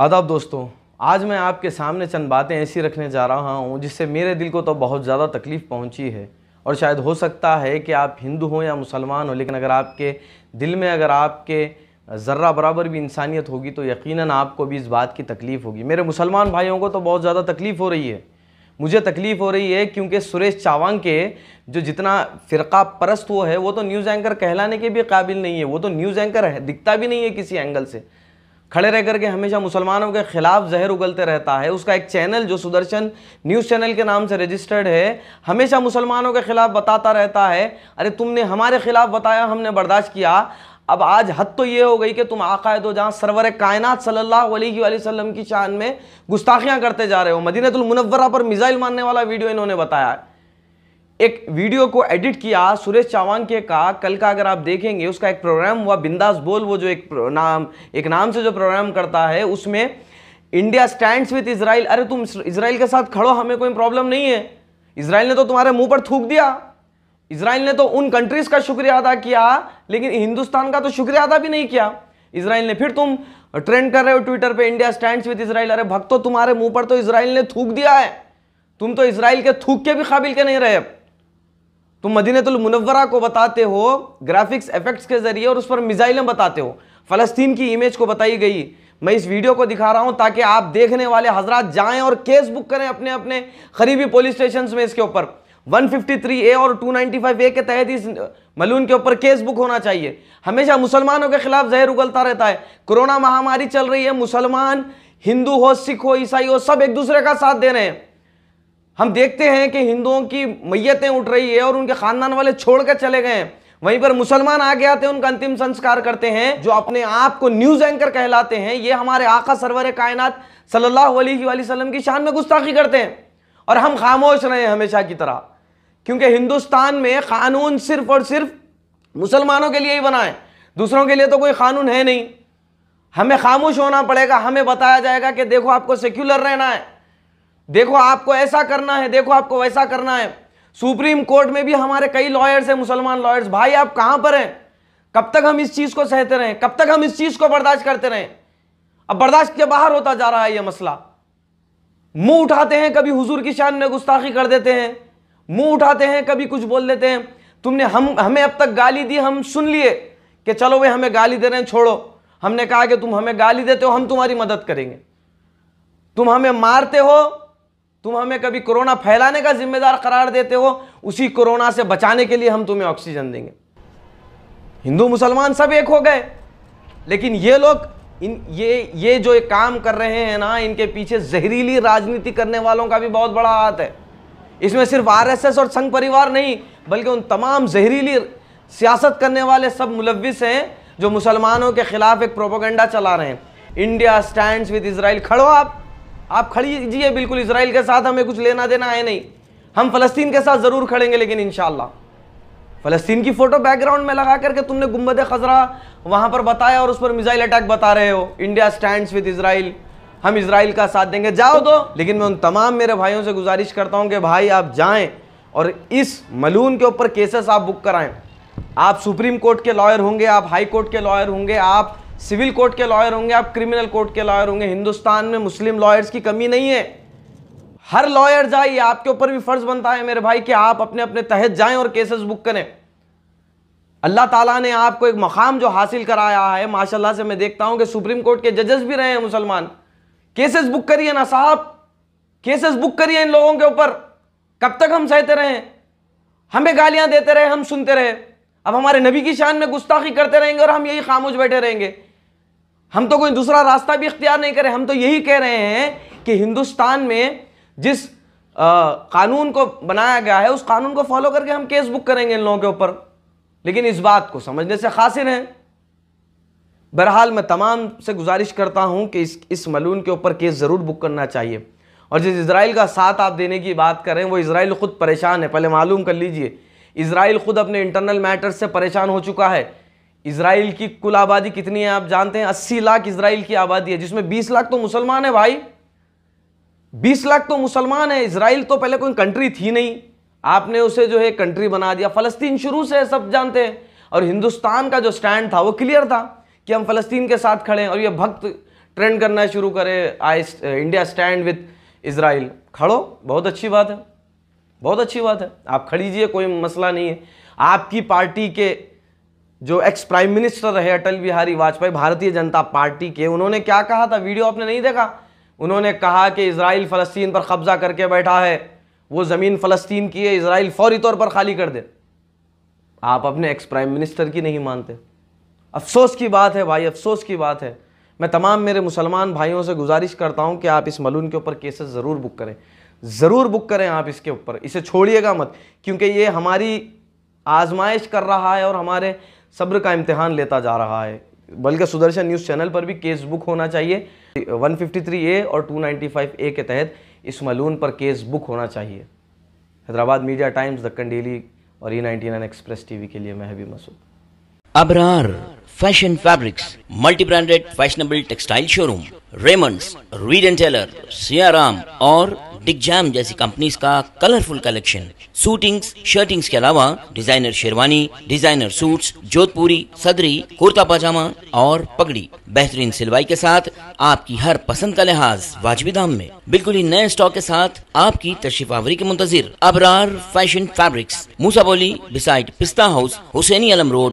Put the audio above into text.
आदाब दोस्तों आज मैं आपके सामने चंद बातें ऐसी रखने जा रहा हूँ जिससे मेरे दिल को तो बहुत ज़्यादा तकलीफ़ पहुँची है और शायद हो सकता है कि आप हिंदू हों या मुसलमान हो लेकिन अगर आपके दिल में अगर आपके ज़र्रा बराबर भी इंसानियत होगी तो यकीनन आपको भी इस बात की तकलीफ़ होगी मेरे मुसलमान भाइयों को तो बहुत ज़्यादा तकलीफ़ हो रही है मुझे तकलीफ़ हो रही है क्योंकि सुरेश चावांग के जो जितना फ़िरका परस्त वो है वो तो न्यूज़ एंकर कहलाने के भी काबिल नहीं है वो तो न्यूज़ एंकर है दिखता भी नहीं है किसी एंगल से खड़े रह करके हमेशा मुसलमानों के खिलाफ जहर उगलते रहता है उसका एक चैनल जो सुदर्शन न्यूज़ चैनल के नाम से रजिस्टर्ड है हमेशा मुसलमानों के खिलाफ बताता रहता है अरे तुमने हमारे खिलाफ बताया हमने बर्दाश्त किया अब आज हद तो ये हो गई कि तुम आकायद हो जहाँ सरवर कायनात सल्लल्लाहु अलैहि वसल्लम की शान में गुस्ताखियाँ करते जा रहे हो मदीनतुल मुनव्वरा पर मिज़ाइल मारने वाला वीडियो इन्होंने बताया है एक वीडियो को एडिट किया सुरेश चावांके का कल का अगर आप देखेंगे उसका एक प्रोग्राम हुआ बिंदास बोल वो जो एक नाम एक नाम से जो प्रोग्राम करता है उसमें इंडिया स्टैंड्स विद इसराइल अरे तुम इसराइल के साथ खड़ो हमें कोई प्रॉब्लम नहीं है इसराइल ने तो तुम्हारे मुंह पर थूक दिया इसराइल ने तो उन कंट्रीज का शुक्रिया अदा किया लेकिन हिंदुस्तान का तो शुक्रिया अदा भी नहीं किया इसराइल ने फिर तुम ट्रेंड कर रहे हो ट्विटर पे इंडिया स्टैंड्स विद इसराइल अरे भक्तों तुम्हारे मुंह पर तो इसराइल ने थूक दिया है तुम तो इसराइल के थूक के भी काबिल के नहीं रहे अब तुम मदीनतुल मुनवरा को बताते हो ग्राफिक्स इफेक्ट्स के ज़रिए और उस पर मिज़ाइलें बताते हो फ़लस्तीन की इमेज को बताई गई मैं इस वीडियो को दिखा रहा हूं ताकि आप देखने वाले हजरात जाएं और केस बुक करें अपने अपने करीबी पुलिस स्टेशन में इसके ऊपर 153 ए और 295 ए के तहत इस मलून के ऊपर केस बुक होना चाहिए हमेशा मुसलमानों के खिलाफ जहर उगलता रहता है कोरोना महामारी चल रही है मुसलमान हिंदू हो सिख हो ईसाई हो सब एक दूसरे का साथ दे रहे हैं हम देखते हैं कि हिंदुओं की मैयतें उठ रही है और उनके खानदान वाले छोड़कर चले गए हैं वहीं पर मुसलमान आगे आते हैं उनका अंतिम संस्कार करते हैं जो अपने आप को न्यूज एंकर कहलाते हैं ये हमारे आका सरवर कायनात सल्लल्लाहु अलैहि वसल्लम की शान में गुस्ताखी करते हैं और हम खामोश रहे हैं हमेशा की तरह क्योंकि हिंदुस्तान में कानून सिर्फ और सिर्फ मुसलमानों के लिए ही बना है दूसरों के लिए तो कोई कानून है नहीं हमें खामोश होना पड़ेगा हमें बताया जाएगा कि देखो आपको सेक्युलर रहना है देखो आपको ऐसा करना है देखो आपको वैसा करना है सुप्रीम कोर्ट में भी हमारे कई लॉयर्स हैं मुसलमान लॉयर्स भाई आप कहां पर हैं कब तक हम इस चीज को सहते रहे कब तक हम इस चीज को बर्दाश्त करते रहें अब बर्दाश्त के बाहर होता जा रहा है यह मसला मुंह उठाते हैं कभी हुजूर की शान में गुस्ताखी कर देते हैं मुंह उठाते हैं कभी कुछ बोल देते हैं तुमने हम हमें अब तक गाली दी हम सुन लिए कि चलो वे हमें गाली दे रहे हैं छोड़ो हमने कहा कि तुम हमें गाली देते हो हम तुम्हारी मदद करेंगे तुम हमें मारते हो तुम हमें कभी कोरोना फैलाने का जिम्मेदार करार देते हो उसी कोरोना से बचाने के लिए हम तुम्हें ऑक्सीजन देंगे हिंदू मुसलमान सब एक हो गए लेकिन ये लोग इन ये ये जो ये काम कर रहे हैं ना इनके पीछे जहरीली राजनीति करने वालों का भी बहुत बड़ा हाथ है इसमें सिर्फ आरएसएस और संघ परिवार नहीं बल्कि उन तमाम जहरीली सियासत करने वाले सब मुलविस हैं जो मुसलमानों के खिलाफ एक प्रोपोगंडा चला रहे हैं इंडिया स्टैंड्स विद इसराइल खड़ो आप आप खड़ीजिए बिल्कुल इसराइल के साथ हमें कुछ लेना देना है नहीं हम फलस्तीन के साथ ज़रूर खड़ेंगे लेकिन इन फलस्तीन की फ़ोटो बैकग्राउंड में लगा करके तुमने गुम्बद खजरा वहां पर बताया और उस पर मिसाइल अटैक बता रहे हो इंडिया स्टैंड विद इसराइल हम इसराइल का साथ देंगे जाओ तो लेकिन मैं उन तमाम मेरे भाइयों से गुजारिश करता हूं कि भाई आप जाएं और इस मलून के ऊपर केसेस आप बुक कराएं आप सुप्रीम कोर्ट के लॉयर होंगे आप हाई कोर्ट के लॉयर होंगे आप सिविल कोर्ट के लॉयर होंगे आप क्रिमिनल कोर्ट के लॉयर होंगे हिंदुस्तान में मुस्लिम लॉयर्स की कमी नहीं है हर लॉयर जाए आपके ऊपर भी फर्ज बनता है मेरे भाई कि आप अपने अपने तहत जाएं और केसेस बुक करें अल्लाह ताला ने आपको एक मकाम जो हासिल कराया है माशाल्लाह से मैं देखता हूं कि सुप्रीम कोर्ट के जजेस भी रहे हैं मुसलमान केसेस बुक करिए ना साहब केसेस बुक करिए इन लोगों के ऊपर कब तक हम सहते रहे हमें गालियां देते रहे हम सुनते रहे अब हमारे नबी की शान में गुस्ताखी करते रहेंगे और हम यही खामोश बैठे रहेंगे हम तो कोई दूसरा रास्ता भी इख्तियार नहीं करें हम तो यही कह रहे हैं कि हिंदुस्तान में जिस आ, कानून को बनाया गया है उस कानून को फॉलो करके हम केस बुक करेंगे इन लोगों के ऊपर लेकिन इस बात को समझने से खासिर हैं बहरहाल मैं तमाम से गुजारिश करता हूं कि इस इस मलून के ऊपर केस ज़रूर बुक करना चाहिए और जिस इसराइल का साथ आप देने की बात करें वो इसराइल ख़ुद परेशान है पहले मालूम कर लीजिए इसराइल ख़ुद अपने इंटरनल मैटर से परेशान हो चुका है इसराइल की कुल आबादी कितनी है आप जानते हैं अस्सी लाख इसराइल की आबादी है जिसमें बीस लाख तो मुसलमान है भाई बीस लाख तो मुसलमान है इसराइल तो पहले कोई कंट्री थी नहीं आपने उसे जो है कंट्री बना दिया फलस्तीन शुरू से सब जानते हैं और हिंदुस्तान का जो स्टैंड था वो क्लियर था कि हम फलस्तीन के साथ खड़े हैं और ये भक्त ट्रेंड करना शुरू करे आई इंडिया स्टैंड विथ इसराइल खड़ो बहुत अच्छी बात है बहुत अच्छी बात है आप खड़ीजिए कोई मसला नहीं है आपकी पार्टी के जो एक्स प्राइम मिनिस्टर रहे अटल बिहारी वाजपेयी भारतीय जनता पार्टी के उन्होंने क्या कहा था वीडियो आपने नहीं देखा उन्होंने कहा कि इसराइल फ़लस्तीन पर कब्ज़ा करके बैठा है वो ज़मीन फ़लस्तीन की है इसराइल फौरी तौर पर खाली कर दे आप अपने एक्स प्राइम मिनिस्टर की नहीं मानते अफसोस की बात है भाई अफसोस की बात है मैं तमाम मेरे मुसलमान भाइयों से गुजारिश करता हूं कि आप इस मलून के ऊपर केसेस ज़रूर बुक करें ज़रूर बुक करें आप इसके ऊपर इसे छोड़िएगा मत क्योंकि ये हमारी आजमाइश कर रहा है और हमारे सब्र का इम्तहान लेता जा रहा है बल्कि सुदर्शन न्यूज़ चैनल पर भी केस बुक होना चाहिए 153 ए और 295 ए के तहत इस मलून पर केस बुक होना चाहिए Hyderabad media times Deccan daily और E e ninety express TV के लिए मैं हबी Masood Abrar fashion fabrics multi branded fashionable textile showroom Raymonds Reid and Taylor Siyaram और जैम जैसी कंपनीज का कलरफुल कलेक्शन सूटिंग्स शर्टिंग्स के अलावा designer sherwani designer suits Jodhpuri sadri kurta पाजामा और पगड़ी बेहतरीन सिलवाई के साथ आपकी हर पसंद का लिहाज वाजबी दाम में बिल्कुल ही नए स्टॉक के साथ आपकी तशीफावरी आवरी के मुंतजिर अबरार फैशन फैब्रिक्स बोली beside Pista house Hussaini Alam road